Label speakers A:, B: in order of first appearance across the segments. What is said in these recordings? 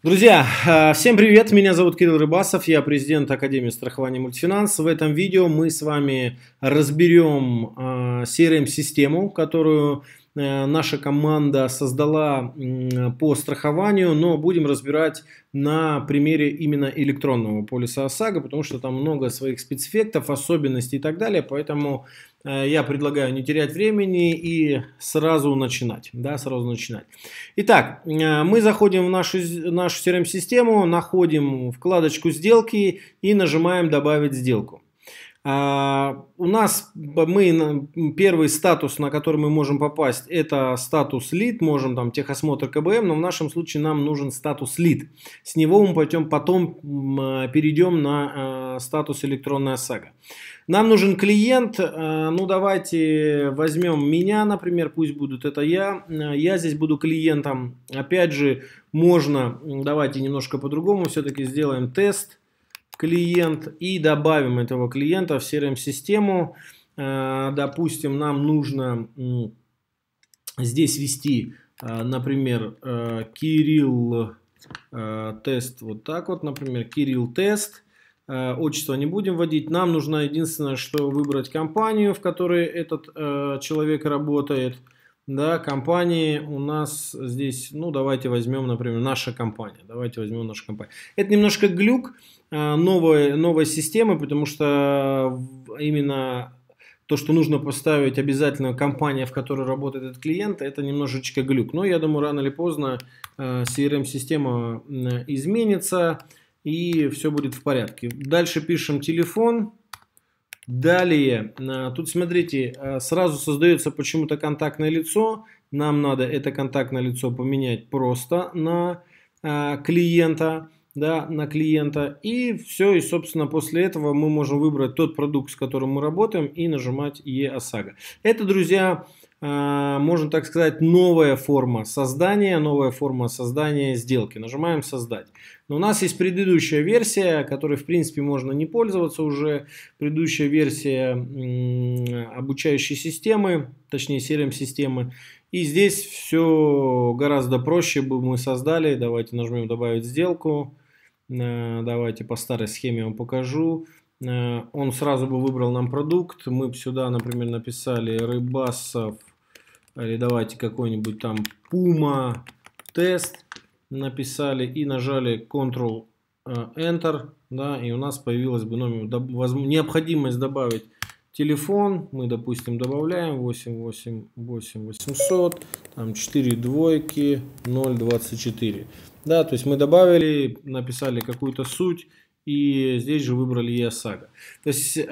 A: Друзья, э, всем привет, меня зовут Кирилл Рыбасов, я президент Академии страхования мультфинанс. В этом видео мы с вами разберем э, CRM-систему, которую Э, наша команда создала по страхованию, но будем разбирать на примере именно электронного полиса ОСАГО, потому что там много своих спецэффектов, особенностей и так далее, поэтому э, я предлагаю не терять времени и сразу начинать. Да, сразу начинать. Итак, э, мы заходим в нашу, нашу CRM-систему, находим вкладочку сделки и нажимаем «Добавить сделку». А, у нас мы первый статус, на который мы можем попасть, это статус лид, можем там техосмотр КБМ, но в нашем случае нам нужен статус лид. С него мы пойдем, потом а, перейдем на а, статус электронная сага. Нам нужен клиент, ну давайте возьмем меня, например, пусть будут это я, я здесь буду клиентом, опять же, можно, давайте немножко по-другому, все-таки сделаем тест, клиент и добавим этого клиента в CRM-систему. Э, допустим, нам нужно здесь вести, э, например, э, Кирилл тест вот так вот, например, Кирилл тест. Отчество не будем вводить. Нам нужно единственное, что выбрать компанию, в которой этот человек работает – да, компании у нас здесь, ну, давайте возьмем, например, наша компания. Давайте возьмем нашу компанию. Это немножко глюк а, новой, новой системы, потому что именно то, что нужно поставить обязательно компания, в которой работает этот клиент, это немножечко глюк. Но я думаю, рано или поздно CRM-система а, эм изменится и все будет в порядке. Дальше пишем телефон. Далее, а, тут смотрите, а, сразу создается почему-то контактное лицо. Нам надо это контактное лицо поменять просто на а, клиента, да, на клиента. И все, и собственно после этого мы можем выбрать тот продукт, с которым мы работаем и нажимать E ОСАГО. Это, друзья, а, можно так сказать, новая форма создания, новая форма создания сделки. Нажимаем «Создать». Но у нас есть предыдущая версия, которой, в принципе, можно не пользоваться уже. Предыдущая версия обучающей системы, точнее серым системы И здесь все гораздо проще бы мы создали. Давайте нажмем «Добавить сделку». Э, давайте по старой схеме вам покажу э, он сразу бы выбрал нам продукт. Мы сюда, например, написали Рыбасов или давайте какой-нибудь там Puma тест написали и нажали Ctrl э, Enter, да, и у нас появилась бы номер, необходимость добавить телефон, мы, допустим, добавляем 888800 там 4 двойки, 024, да, то есть мы добавили, написали какую-то суть, и здесь же выбрали и То есть э,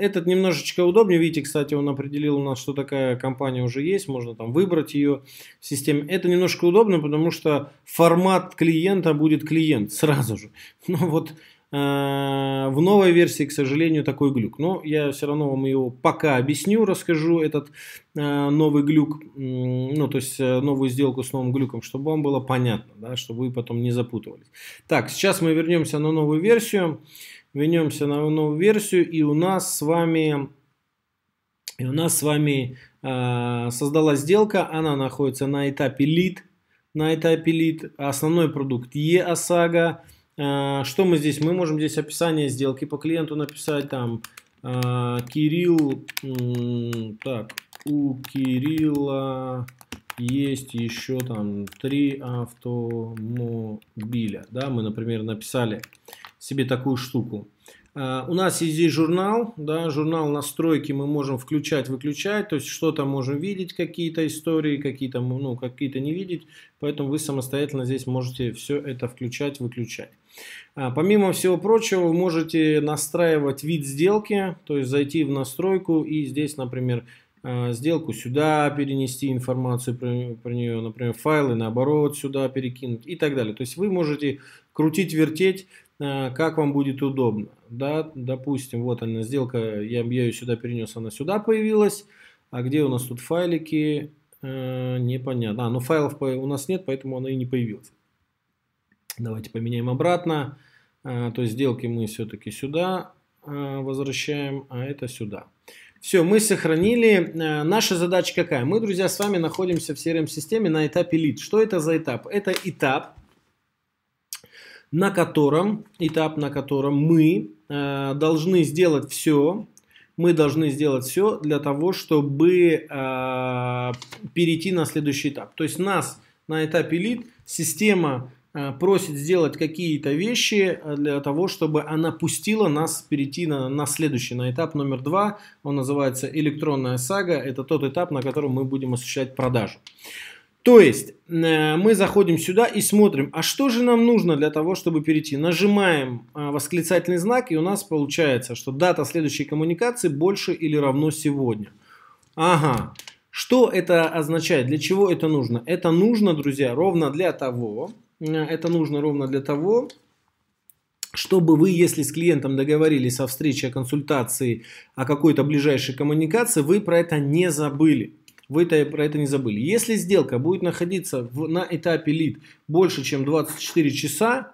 A: этот немножечко удобнее. Видите, кстати, он определил у нас, что такая компания уже есть, можно там выбрать ее в системе. Это немножко удобно, потому что формат клиента будет клиент сразу же. Но ну вот а, в новой версии, к сожалению, такой глюк. Но я все равно вам его пока объясню, расскажу этот а, новый глюк, ну, то есть э, новую сделку с новым глюком, чтобы вам было понятно, да, чтобы вы потом не запутывались. Так, сейчас мы вернемся на новую версию. Вернемся на новую версию, и у нас с вами... И у нас с вами э, создалась сделка, она находится на этапе лид, на этапе лид, основной продукт E-ОСАГО, Э, что мы здесь? Мы можем здесь описание сделки по клиенту написать, там, э, Кирилл, так, у Кирилла есть еще там три автомобиля, да, мы, например, написали себе такую штуку. А, у нас есть здесь журнал, да, журнал настройки мы можем включать, выключать, то есть что-то можем видеть, какие-то истории, какие-то, ну, какие-то не видеть, поэтому вы самостоятельно здесь можете все это включать, выключать. А, помимо всего прочего, вы можете настраивать вид сделки, то есть зайти в настройку и здесь, например, а, сделку сюда перенести информацию про, про нее, например, файлы наоборот сюда перекинуть и так далее. То есть вы можете крутить, вертеть, Э, как вам будет удобно. Да, допустим, вот она сделка, я, я ее сюда перенес, она сюда появилась. А где у нас тут файлики? Э, непонятно. А, ну файлов у нас нет, поэтому она и не появилась. Давайте поменяем обратно. Э, то есть сделки мы все-таки сюда э, возвращаем, а это сюда. Все, мы сохранили. Э, наша задача какая? Мы, друзья, с вами находимся в CRM-системе на этапе лид. Что это за этап? Это этап, на котором, этап, на котором мы э, должны сделать все, мы должны сделать все для того, чтобы э, перейти на следующий этап. То есть нас на этапе лид система э, просит сделать какие-то вещи э, для того, чтобы она пустила нас перейти на, на следующий, на этап номер два. Он называется электронная сага. Это тот этап, на котором мы будем осуществлять продажу. То есть э, мы заходим сюда и смотрим, а что же нам нужно для того, чтобы перейти. Нажимаем а, восклицательный знак, и у нас получается, что дата следующей коммуникации больше или равно сегодня. Ага. Что это означает? Для чего это нужно? Это нужно, друзья, ровно для того, э, это нужно ровно для того, чтобы вы, если с клиентом договорились о встрече, о консультации, о какой-то ближайшей коммуникации, вы про это не забыли вы это, про это не забыли. Если сделка будет находиться в, на этапе лид больше, чем 24 часа,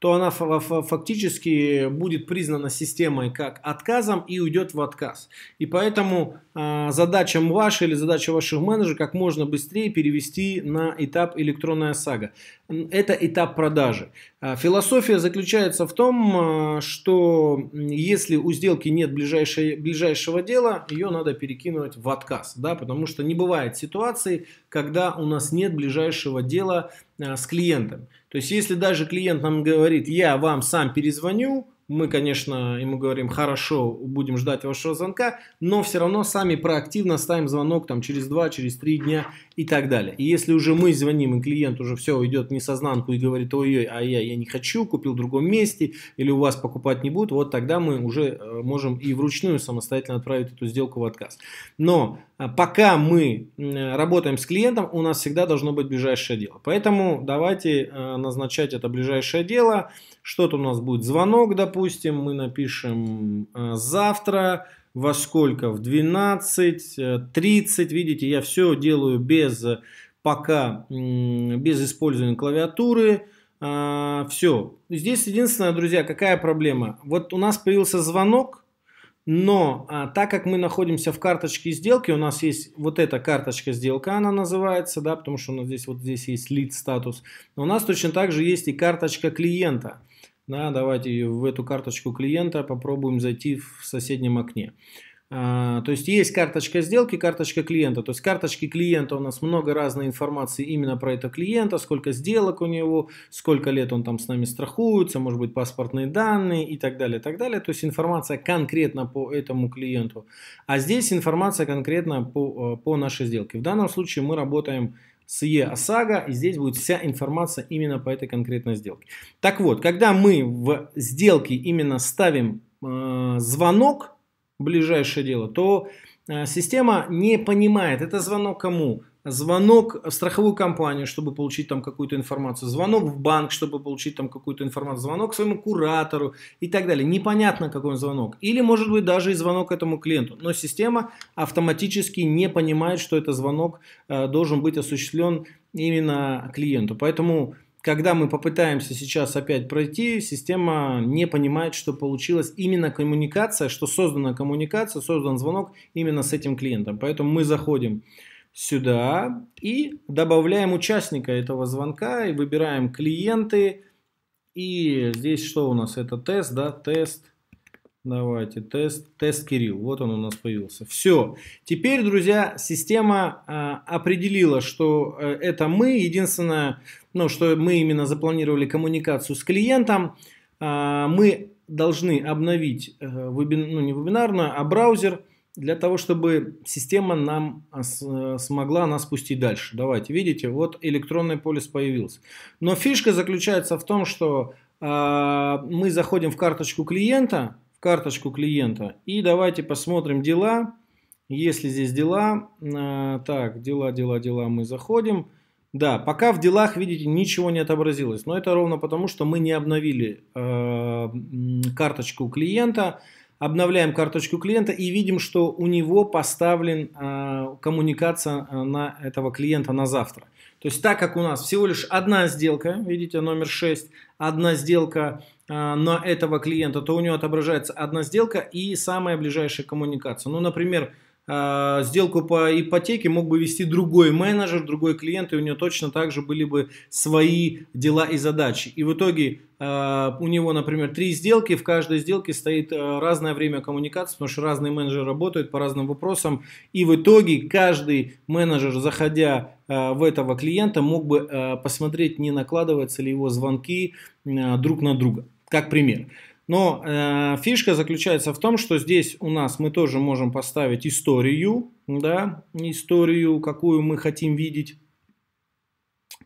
A: то она фактически будет признана системой как отказом и уйдет в отказ. И поэтому а, задача ваша или задача ваших менеджеров как можно быстрее перевести на этап электронная сага. Это этап продажи. А, философия заключается в том, а, что если у сделки нет ближайшей, ближайшего дела, ее надо перекинуть в отказ, да, потому что не бывает ситуации, когда у нас нет ближайшего дела с клиентом. То есть, если даже клиент нам говорит, я вам сам перезвоню, мы, конечно, ему говорим, хорошо, будем ждать вашего звонка, но все равно сами проактивно ставим звонок там через 2, через 3 дня и так далее. И если уже мы звоним, и клиент уже все идет не со несознанку и говорит, ой-ой, а я, я не хочу, купил в другом месте, или у вас покупать не будут, вот тогда мы уже э, можем и вручную самостоятельно отправить эту сделку в отказ. Но а пока мы работаем с клиентом, у нас всегда должно быть ближайшее дело. Поэтому давайте э, назначать это ближайшее дело. Что-то у нас будет звонок, допустим, мы напишем э, завтра, во сколько? В 12.30. Э, Видите, я все делаю без пока, без использования клавиатуры. А, все. Здесь единственное, друзья, какая проблема? Вот у нас появился звонок, но а, так как мы находимся в карточке сделки, у нас есть вот эта карточка сделка, она называется, да, потому что у нас здесь вот здесь есть лид статус. у нас точно так же есть и карточка клиента. Да, давайте в эту карточку клиента попробуем зайти в соседнем окне. А, то есть есть карточка сделки, карточка клиента. То есть карточки клиента у нас много разной информации именно про этого клиента, сколько сделок у него, сколько лет он там с нами страхуется, может быть паспортные данные и так далее, так далее. То есть информация конкретно по этому клиенту. А здесь информация конкретно по, э, по нашей сделке. В данном случае мы работаем с ЕАСАГО, и здесь будет вся информация именно по этой конкретной сделке. Так вот, когда мы в сделке именно ставим э, звонок, ближайшее дело, то э, система не понимает, это звонок кому? Звонок в страховую компанию, чтобы получить там какую-то информацию, звонок в банк, чтобы получить там какую-то информацию, звонок своему куратору и так далее. Непонятно, какой он звонок. Или, может быть, даже и звонок этому клиенту. Но система автоматически не понимает, что этот звонок э, должен быть осуществлен именно клиенту. Поэтому когда мы попытаемся сейчас опять пройти, система не понимает, что получилась именно коммуникация, что создана коммуникация, создан звонок именно с этим клиентом. Поэтому мы заходим сюда и добавляем участника этого звонка и выбираем клиенты. И здесь что у нас? Это тест, да, тест Давайте, тест, тест Кирилл, вот он у нас появился. Все, теперь, друзья, система а, определила, что а, это мы, единственное, ну, что мы именно запланировали коммуникацию с клиентом, а, мы должны обновить, а, вебин, ну не вебинарную, а браузер, для того, чтобы система нам а, э, смогла нас пустить дальше. Давайте, видите, вот электронный полис появился. Но фишка заключается в том, что э, мы заходим в карточку клиента, карточку клиента. И давайте посмотрим дела. Если здесь дела, э, так, дела, дела, дела, мы заходим. Да, пока в делах, видите, ничего не отобразилось. Но это ровно потому, что мы не обновили э, карточку клиента. клиента обновляем карточку клиента и видим, что у него поставлен а, коммуникация а, на этого клиента на завтра. То есть так как у нас всего лишь одна сделка, видите, номер 6, одна сделка а, на этого клиента, то у него отображается одна сделка и самая ближайшая коммуникация. Ну, например, а, сделку по ипотеке мог бы вести другой менеджер, другой клиент, и у него точно так же были бы свои дела и задачи. И в итоге а, у него, например, три сделки, в каждой сделке стоит а, разное время коммуникации, потому что разные менеджеры работают по разным вопросам, и в итоге каждый менеджер, заходя в этого клиента, мог бы посмотреть, не накладываются ли его звонки друг на друга, как пример. Но э, фишка заключается в том, что здесь у нас мы тоже можем поставить историю, да, историю, какую мы хотим видеть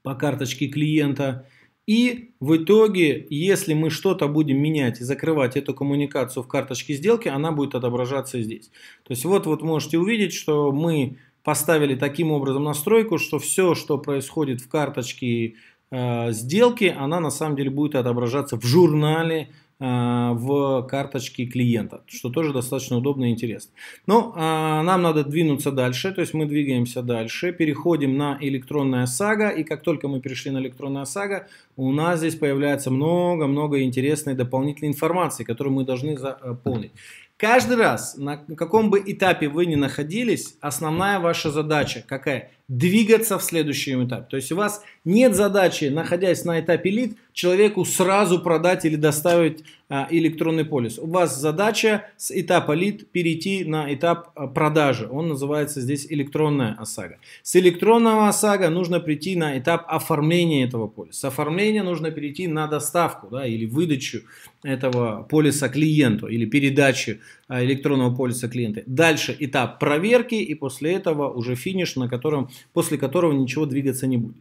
A: по карточке клиента. И в итоге, если мы что-то будем менять и закрывать эту коммуникацию в карточке сделки, она будет отображаться здесь. То есть вот, вот можете увидеть, что мы поставили таким образом настройку, что все, что происходит в карточке э, сделки, она на самом деле будет отображаться в журнале Э, в карточке клиента, что тоже достаточно удобно и интересно. Но ну, а, нам надо двинуться дальше, то есть мы двигаемся дальше, переходим на электронная сага, и как только мы перешли на электронная сага, у нас здесь появляется много-много интересной дополнительной информации, которую мы должны заполнить. Каждый раз, на каком бы этапе вы ни находились, основная ваша задача какая? двигаться в следующем этапе. То есть у вас нет задачи, находясь на этапе лид, человеку сразу продать или доставить а, электронный полис. У вас задача с этапа лид перейти на этап а, продажи. Он называется здесь электронная ОСАГО. С электронного ОСАГО нужно прийти на этап оформления этого полиса. С оформления нужно перейти на доставку да, или выдачу этого полиса клиенту или передачу а, электронного полиса клиента. Дальше этап проверки и после этого уже финиш, на котором после которого ничего двигаться не будет.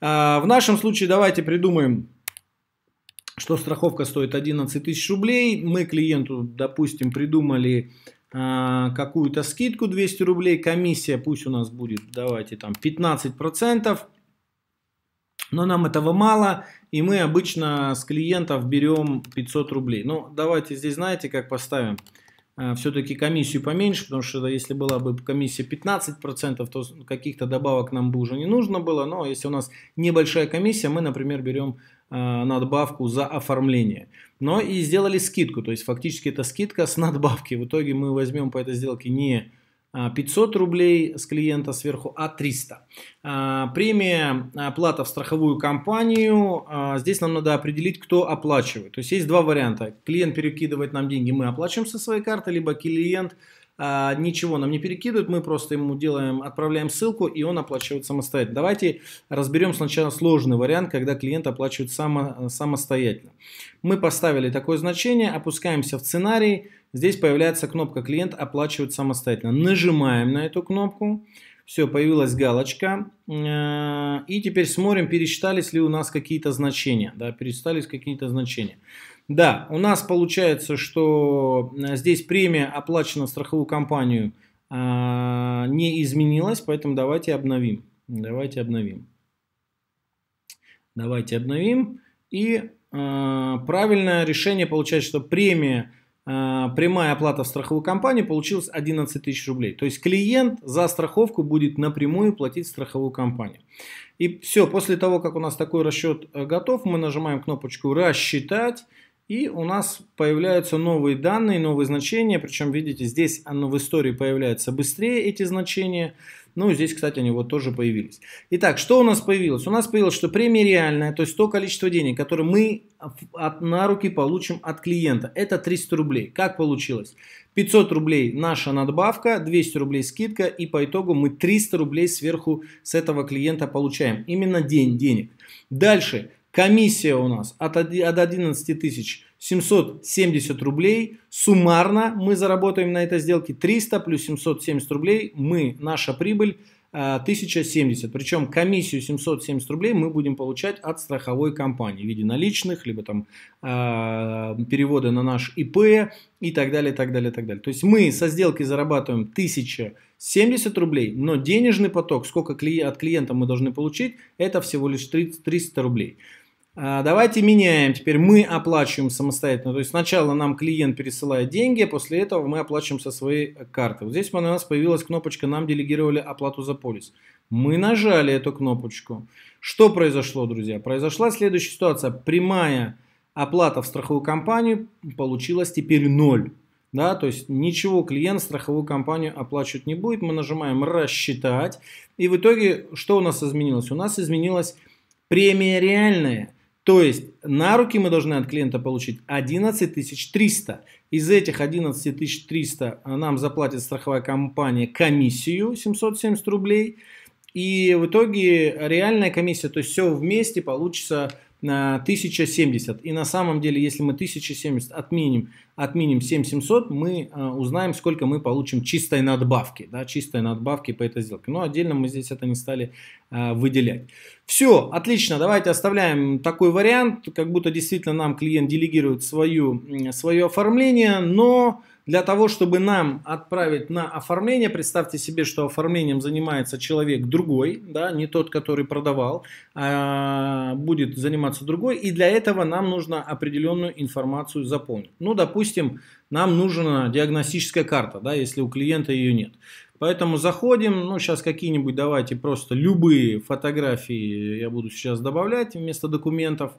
A: А, в нашем случае давайте придумаем, что страховка стоит 11 тысяч рублей. Мы клиенту, допустим, придумали а, какую-то скидку 200 рублей, комиссия пусть у нас будет, давайте там 15%, но нам этого мало, и мы обычно с клиентов берем 500 рублей. Ну, давайте здесь, знаете, как поставим? Э, все-таки комиссию поменьше, потому что если была бы комиссия 15%, то каких-то добавок нам бы уже не нужно было. Но если у нас небольшая комиссия, мы, например, берем э, надбавку за оформление. Но и сделали скидку, то есть фактически это скидка с надбавки. В итоге мы возьмем по этой сделке не 500 а, рублей с клиента сверху, а 300. А, премия, оплата а, в страховую компанию. Здесь нам надо определить, кто оплачивает. То есть есть два варианта. Клиент перекидывает нам деньги, мы оплачиваем со своей карты, либо клиент а, ничего нам не перекидывают, мы просто ему делаем, отправляем ссылку, и он оплачивает самостоятельно. Давайте разберем сначала сложный вариант, когда клиент оплачивает само, самостоятельно. Мы поставили такое значение, опускаемся в сценарий, здесь появляется кнопка «Клиент оплачивает самостоятельно». Нажимаем на эту кнопку, все, появилась галочка. Э, и теперь смотрим, пересчитались ли у нас какие-то значения. Да, пересчитались какие-то значения. Да, у нас получается, что э, здесь премия оплачена страховую компанию а, не изменилась, поэтому давайте обновим. Давайте обновим. Давайте обновим. И а, правильное решение получается, что премия э, прямая оплата в страховую компанию получилась 11 тысяч рублей. То есть клиент за страховку будет напрямую платить страховую компанию. И все, после того, как у нас такой расчет готов, мы нажимаем кнопочку «Рассчитать». И у нас появляются новые данные, новые значения. Причем, видите, здесь оно в истории появляется быстрее, эти значения. Ну, здесь, кстати, они вот тоже появились. Итак, что у нас появилось? У нас появилось, что премия реальная, то есть то количество денег, которое мы от, на руки получим от клиента. Это 300 рублей. Как получилось? 500 рублей наша надбавка, 200 рублей скидка, и по итогу мы 300 рублей сверху с этого клиента получаем. Именно день денег. Дальше. Комиссия у нас от 11 тысяч 770 рублей. Суммарно мы заработаем на этой сделке 300 плюс 770 рублей. Мы, наша прибыль 1070. Э, Причем комиссию 770 рублей мы будем получать от страховой компании в виде наличных, либо там э, перевода на наш ИП и так далее, так далее, так далее. То есть мы со сделки зарабатываем 1070 рублей, но денежный поток, сколько от клиента мы должны получить, это всего лишь 300 рублей. А, давайте меняем. Теперь мы оплачиваем самостоятельно. То есть сначала нам клиент пересылает деньги, а после этого мы оплачиваем со своей карты. Вот здесь у нас появилась кнопочка «Нам делегировали оплату за полис». Мы нажали эту кнопочку. Что произошло, друзья? Произошла следующая ситуация. Прямая оплата в страховую компанию получилась теперь ноль. Да, то есть ничего клиент страховую компанию оплачивать не будет. Мы нажимаем «Рассчитать». И в итоге что у нас изменилось? У нас изменилась премия реальная то есть на руки мы должны от клиента получить 11 300. Из этих 11 300 э, нам заплатит страховая компания комиссию 770 рублей. И в итоге реальная комиссия, то есть все вместе получится 1070. И на самом деле, если мы 1070 отменим, отменим 7700, мы э, узнаем, сколько мы получим чистой надбавки, да, чистой надбавки по этой сделке. Но отдельно мы здесь это не стали э, выделять. Все, отлично, давайте оставляем такой вариант, как будто действительно нам клиент делегирует свою, свое оформление, но для того, чтобы нам отправить на оформление, представьте себе, что оформлением занимается человек другой, да, не тот, который продавал, а будет заниматься другой, и для этого нам нужно определенную информацию заполнить. Ну, допустим, нам нужна диагностическая карта, да, если у клиента ее нет. Поэтому заходим, ну сейчас какие-нибудь давайте просто любые фотографии я буду сейчас добавлять вместо документов.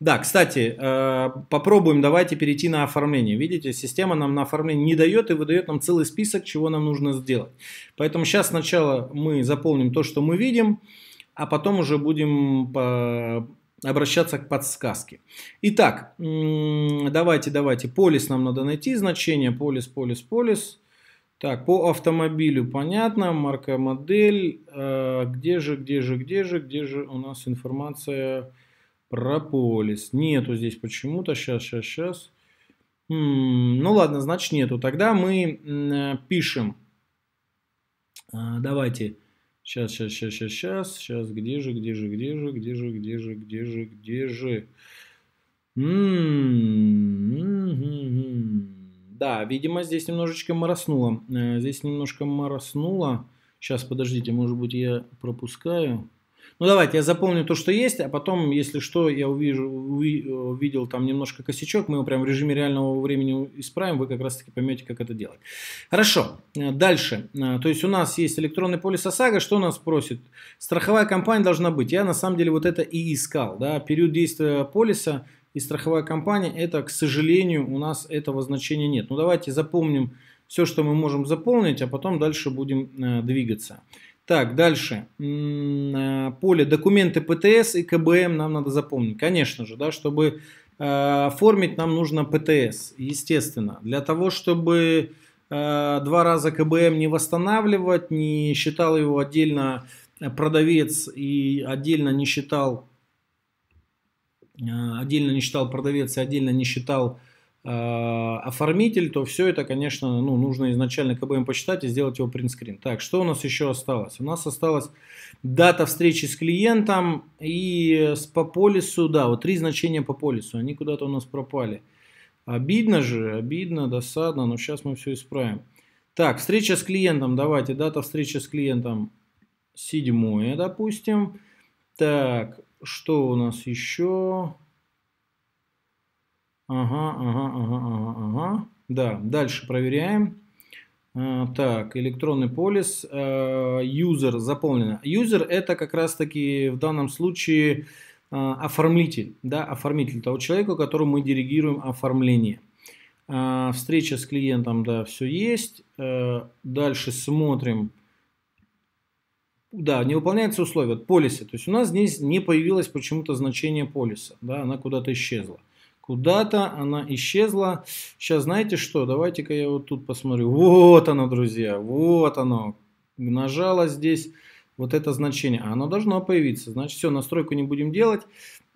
A: Да, кстати, э, попробуем, давайте перейти на оформление. Видите, система нам на оформление не дает и выдает нам целый список, чего нам нужно сделать. Поэтому сейчас сначала мы заполним то, что мы видим, а потом уже будем э, обращаться к подсказке. Итак, давайте, давайте, полис нам надо найти, значение, полис, полис, полис. Так, по автомобилю понятно, марка, модель, э, где же, где же, где же, где же у нас информация Прополис. Нету здесь почему-то. Сейчас, сейчас, сейчас. М -м, ну ладно, значит нету. Тогда мы м э, пишем. А, давайте. Сейчас, сейчас, сейчас, сейчас, сейчас. Сейчас, где же, где же, где же, где же, где же, где же, где же. Да, видимо, здесь немножечко мороснуло. Э, здесь немножко мороснуло. Сейчас, подождите, может быть, я пропускаю. Ну давайте, я запомню то, что есть, а потом, если что, я увижу, э, увидел там немножко косячок, мы его прямо в режиме реального времени исправим, вы как раз таки поймете, как это делать. Хорошо, э, дальше. Э, то есть у нас есть электронный полис ОСАГО, что нас просит? Страховая компания должна быть. Я на самом деле вот это и искал, да, период действия полиса и страховая компания, это, к сожалению, у нас этого значения нет. Ну давайте запомним все, что мы можем заполнить, а потом дальше будем двигаться. Так, дальше. Э, поле документы ПТС и КБМ нам надо запомнить. Конечно же, да, чтобы э, оформить, нам нужно ПТС, естественно. Для того, чтобы э, два раза КБМ не восстанавливать, не считал его отдельно продавец и отдельно не считал отдельно не считал продавец и отдельно не считал а, оформитель, то все это, конечно, ну, нужно изначально КБМ почитать и сделать его принтскрин. Так, что у нас еще осталось? У нас осталась дата встречи с клиентом и э, с по полису, да, вот три значения по полису, они куда-то у нас пропали. Обидно же, обидно, досадно, но сейчас мы все исправим. Так, встреча с клиентом, давайте, дата встречи с клиентом 7, допустим. Так, что у нас еще? Ага, ага, ага, ага, ага. Да, дальше проверяем. А, так, электронный полис, user а, заполнено. user это как раз таки в данном случае а, оформитель, да, оформитель того человека, которому мы диригируем оформление. Встреча с клиентом, да, все есть. Дальше смотрим. Да, не выполняется условие полиса. То есть у нас здесь не появилось почему-то значение полиса, да, она куда-то исчезла. Куда-то она исчезла. Сейчас знаете что? Давайте-ка я вот тут посмотрю. Вот оно, друзья. Вот оно. Нажала здесь вот это значение. Оно должно появиться. Значит, все, настройку не будем делать.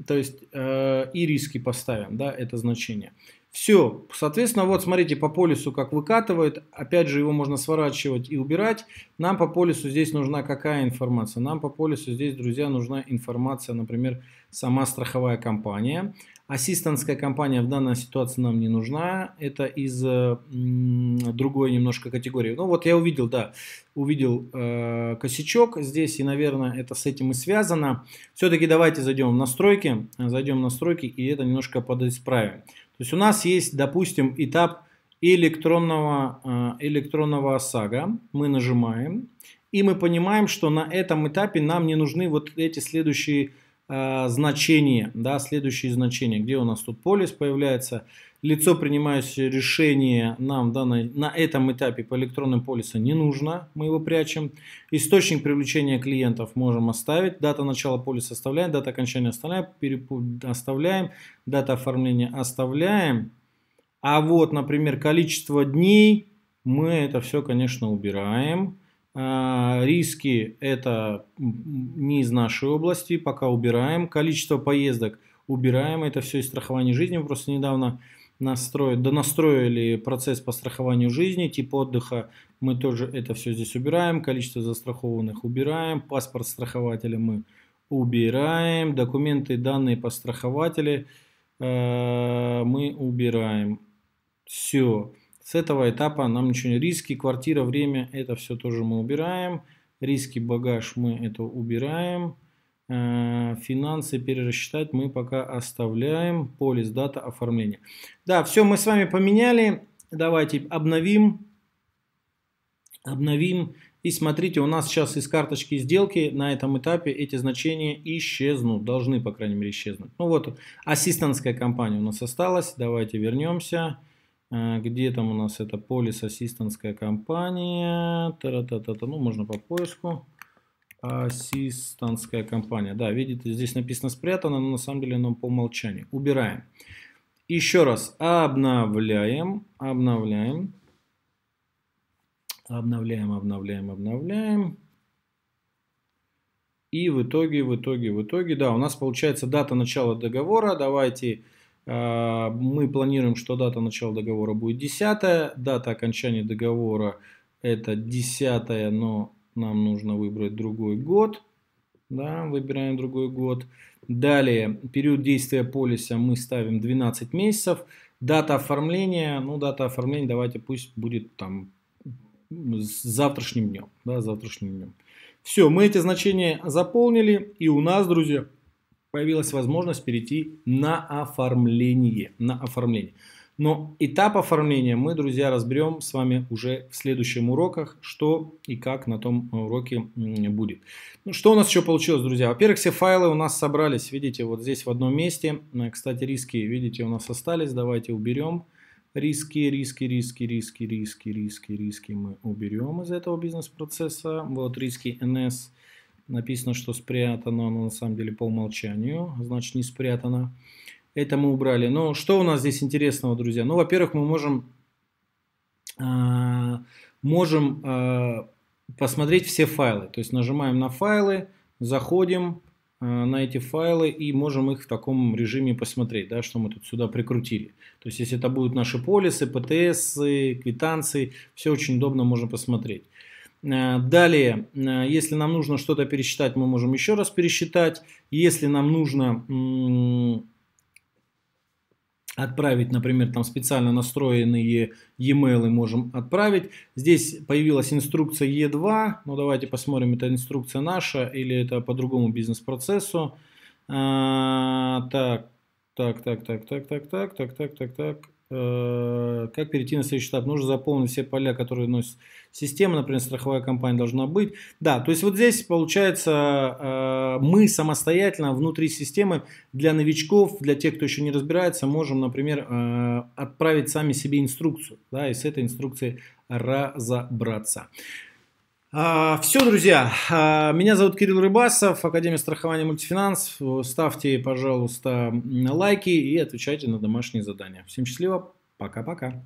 A: То есть э, и риски поставим, да, это значение. Все, соответственно, вот смотрите по полису, как выкатывает. Опять же, его можно сворачивать и убирать. Нам по полису здесь нужна какая информация? Нам по полису здесь, друзья, нужна информация, например, сама страховая компания. Ассистантская компания в данной ситуации нам не нужна. Это из э, другой немножко категории. Ну вот я увидел, да, увидел э, косячок здесь, и, наверное, это с этим и связано. Все-таки давайте зайдем в настройки, зайдем в настройки и это немножко подисправим. То есть у нас есть, допустим, этап электронного, э, электронного ОСАГО. Мы нажимаем, и мы понимаем, что на этом этапе нам не нужны вот эти следующие а, значение, да, следующее значение где у нас тут полис появляется. Лицо, принимающее решение, нам данной, на этом этапе по электронным полисам не нужно, мы его прячем. Источник привлечения клиентов можем оставить, дата начала полиса оставляем, дата окончания оставляем, оставляем, дата оформления оставляем. А вот, например, количество дней, мы это все, конечно, убираем. А, риски – это не из нашей области, пока убираем. Количество поездок убираем, это все из страхования жизни. Мы просто недавно настроили, донастроили процесс по страхованию жизни, тип отдыха. Мы тоже это все здесь убираем, количество застрахованных убираем, паспорт страхователя мы убираем, документы, данные по страхователю э, мы убираем. Все. С этого этапа нам ничего не... Риски, квартира, время, это все тоже мы убираем. Риски, багаж мы это убираем. Э, финансы перерасчитать мы пока оставляем. Полис, дата оформления. Да, все мы с вами поменяли. Давайте обновим. Обновим. И смотрите, у нас сейчас из карточки сделки на этом этапе эти значения исчезнут, должны, по крайней мере, исчезнуть. Ну вот, ассистантская компания у нас осталась. Давайте вернемся. Э, где там у нас это полис ассистантская компания? Та -та -та -та. Ну, можно по поиску. Ассистантская компания. Да, видите, здесь написано спрятано, но на самом деле оно по умолчанию. Убираем. Еще раз обновляем, обновляем, обновляем, обновляем, обновляем. И в итоге, в итоге, в итоге, да, у нас получается дата начала договора. Давайте а, мы планируем, что дата начала договора будет 10, дата окончания договора это 10, но нам нужно выбрать другой год. Да, выбираем другой год. Далее, период действия полиса мы ставим 12 месяцев. Дата оформления, ну, дата оформления давайте пусть будет там с завтрашним днем, да, завтрашним днем. Все, мы эти значения заполнили, и у нас, друзья, появилась возможность перейти на оформление. На оформление. Но этап оформления мы, друзья, разберем с вами уже в следующем уроках, что и как на том уроке будет. Ну, что у нас еще получилось, друзья? Во-первых, все файлы у нас собрались, видите, вот здесь в одном месте. Э, кстати, риски, видите, у нас остались, давайте уберем. Риски, риски, риски, риски, риски, риски, риски мы уберем из этого бизнес-процесса. Вот риски NS. Написано, что спрятано, но на самом деле по умолчанию, значит не спрятано. Это мы убрали. Но что у нас здесь интересного, друзья? Ну, во-первых, мы можем, э, можем э, посмотреть все файлы. То есть нажимаем на файлы, заходим э, на эти файлы и можем их в таком режиме посмотреть, да, что мы тут сюда прикрутили. То есть если это будут наши полисы, ПТС, квитанции, все очень удобно можно посмотреть. Далее, если нам нужно что-то пересчитать, мы можем еще раз пересчитать. Если нам нужно отправить, например, там специально настроенные e-mail можем отправить. Здесь появилась инструкция E2, ну давайте посмотрим, это инструкция наша или это по другому бизнес-процессу. А, так, так, так, так, так, так, так, так, так, так, так. Э, как перейти на следующий этап? Нужно заполнить все поля, которые носит система, например, страховая компания должна быть. Да, то есть вот здесь получается э, мы самостоятельно внутри системы для новичков, для тех, кто еще не разбирается, можем, например, э, отправить сами себе инструкцию, да, и с этой инструкцией разобраться. А, Все, друзья. А, меня зовут Кирилл Рыбасов, Академия страхования мультифинанс. Ставьте, пожалуйста, лайки и отвечайте на домашние задания. Всем счастливо. Пока-пока.